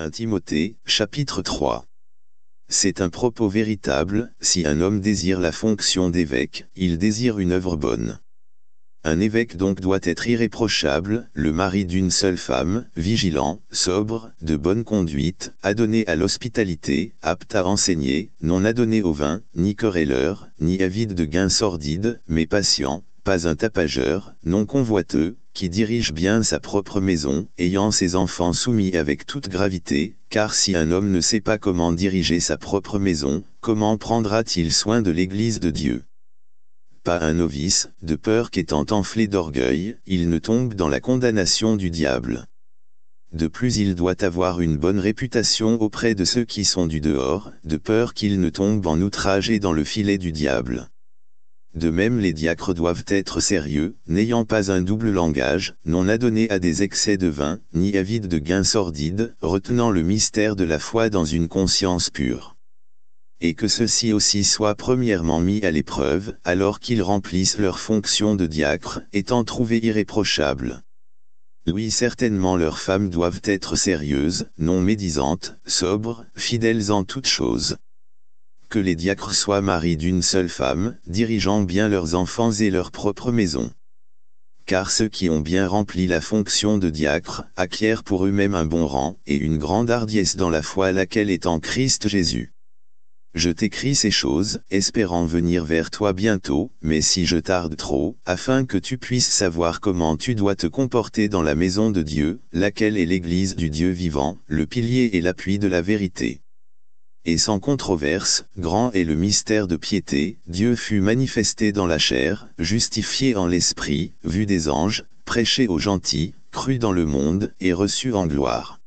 1 Timothée, chapitre 3. C'est un propos véritable, si un homme désire la fonction d'évêque, il désire une œuvre bonne. Un évêque donc doit être irréprochable, le mari d'une seule femme, vigilant, sobre, de bonne conduite, adonné à l'hospitalité, apte à enseigner, non adonné au vin, ni querelleur, ni avide de gains sordides, mais patient, pas un tapageur, non convoiteux, qui dirige bien sa propre maison, ayant ses enfants soumis avec toute gravité, car si un homme ne sait pas comment diriger sa propre maison, comment prendra-t-il soin de l'Église de Dieu Pas un novice, de peur qu'étant enflé d'orgueil, il ne tombe dans la condamnation du diable. De plus il doit avoir une bonne réputation auprès de ceux qui sont du dehors, de peur qu'il ne tombe en outrage et dans le filet du diable. De même les diacres doivent être sérieux, n'ayant pas un double langage, non adonnés à des excès de vin, ni avides de gains sordides, retenant le mystère de la foi dans une conscience pure. Et que ceux-ci aussi soient premièrement mis à l'épreuve, alors qu'ils remplissent leur fonction de diacre, étant trouvés irréprochables. Oui certainement leurs femmes doivent être sérieuses, non médisantes, sobres, fidèles en toutes choses que les diacres soient maris d'une seule femme, dirigeant bien leurs enfants et leur propre maison. Car ceux qui ont bien rempli la fonction de diacre acquièrent pour eux-mêmes un bon rang et une grande hardiesse dans la foi laquelle est en Christ Jésus. Je t'écris ces choses, espérant venir vers toi bientôt, mais si je tarde trop, afin que tu puisses savoir comment tu dois te comporter dans la maison de Dieu, laquelle est l'Église du Dieu vivant, le pilier et l'appui de la vérité et sans controverse, grand est le mystère de piété, Dieu fut manifesté dans la chair, justifié en l'esprit, vu des anges, prêché aux gentils, cru dans le monde et reçu en gloire.